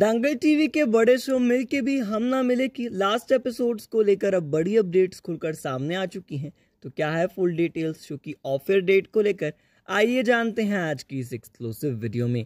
दंगल TV के बड़े show मिल के भी हम ना मिले कि लास्ट एपिसोड्स को लेकर अब बड़ी अपडेट्स खुलकर सामने आ चुकी हैं तो क्या है फुल डिटेल्स शो की ऑफर डेट को लेकर आइए जानते हैं आज की इस एक्सक्लूसिव वीडियो में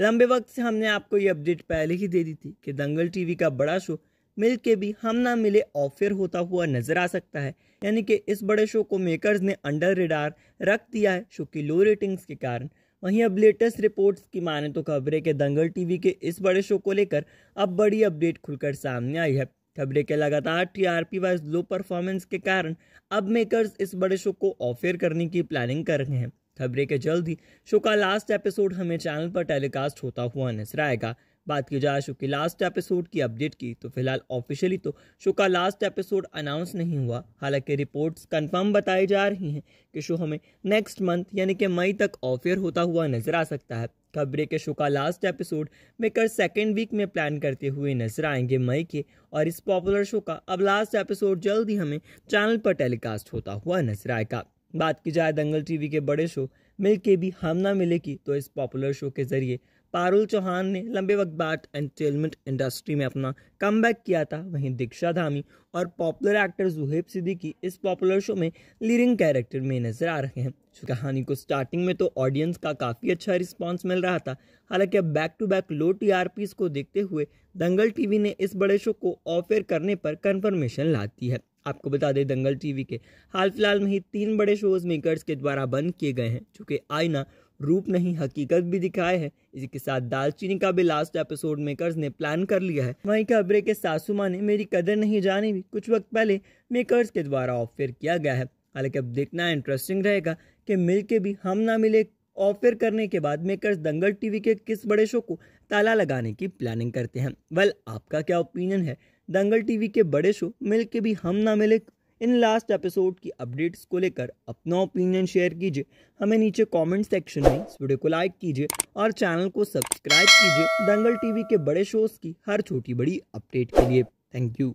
लंबे वक्त से हमने आपको ये अपडेट पहले ही दे दी थी कि दंगल टीवी का बड़ा शो मिल के भी हम ना मिले ऑफेयर होता हुआ नजर आ सकता है यानी कि इस बड़े शो को मेकर्स ने अंडर रिडार रख दिया है शो की लो रेटिंग्स के कारण वहीं अब लेटेस्ट रिपोर्ट्स की माने तो खबरें के दंगल टीवी के इस बड़े शो को लेकर अब बड़ी अपडेट खुलकर सामने आई है खबरें के लगातार टीआरपी वाइज लो परफॉर्मेंस के कारण अब मेकर्स इस बड़े शो को ऑफेयर करने की प्लानिंग कर रहे हैं खबरें के जल्द ही शो का लास्ट एपिसोड हमें चैनल पर टेलीकास्ट होता हुआ नजर आएगा बात की जाए शो की लास्ट एपिसोड की अपडेट की तो फिलहाल ऑफिशियली तो शो का लास्ट एपिसोड अनाउंस नहीं हुआ हालांकि रिपोर्ट्स कंफर्म बताई जा रही हैं कि शो हमें नेक्स्ट मंथ यानी कि मई तक ऑफेयर होता हुआ नजर आ सकता है खबरें के शो का last episode maker second week में प्लान करते हुए नजर आएंगे मई के और इस पॉपुलर शो का अब लास्ट एपिसोड जल्द ही हमें चैनल पर टेलीकास्ट होता हुआ नजर आएगा बात की जाए दंगल टीवी के बड़े शो मिल के भी हम ना मिले की तो इस पॉपुलर शो के जरिए पारुल चौहान ने लंबे वक्त बाद एंटरटेनमेंट इंडस्ट्री में अपना कम किया था वहीं दीक्षा धामी और पॉपुलर एक्टर जुहेब सिद्दीकी इस पॉपुलर शो में लीडिंग कैरेक्टर में नजर आ रहे हैं कहानी को स्टार्टिंग में तो ऑडियंस का काफ़ी अच्छा रिस्पांस मिल रहा था हालांकि अब back to back low T को देखते हुए दंगल टी ने इस बड़े शो को ऑफेयर करने पर ला दी है आपको बता दें दंगल टीवी के हाल फिलहाल में ही तीन बड़े शोज मेकर्स के द्वारा बंद किए गए हैं जो कि आईना रूप नहीं हकीकत भी दिखाए है इसी के साथ दालचीनी का भी लास्ट एपिसोड मेकर्स ने प्लान कर लिया है वहीं खबरे के सासू माँ ने मेरी कदर नहीं जानी भी कुछ वक्त पहले मेकर्स के द्वारा ऑफर किया गया है हालांकि अब देखना इंटरेस्टिंग रहेगा कि मिल के भी हम ना मिले ऑफर करने के बाद मेकर्स दंगल टीवी के किस बड़े शो को ताला लगाने की प्लानिंग करते हैं वेल आपका क्या ओपिनियन है दंगल टीवी के बड़े शो मिल के भी हम ना मिले इन लास्ट एपिसोड की अपडेट्स को लेकर अपना ओपिनियन शेयर कीजिए हमें नीचे कमेंट सेक्शन में इस वीडियो को लाइक कीजिए और चैनल को सब्सक्राइब कीजिए दंगल टीवी के बड़े शोज़ की हर छोटी बड़ी अपडेट के लिए थैंक यू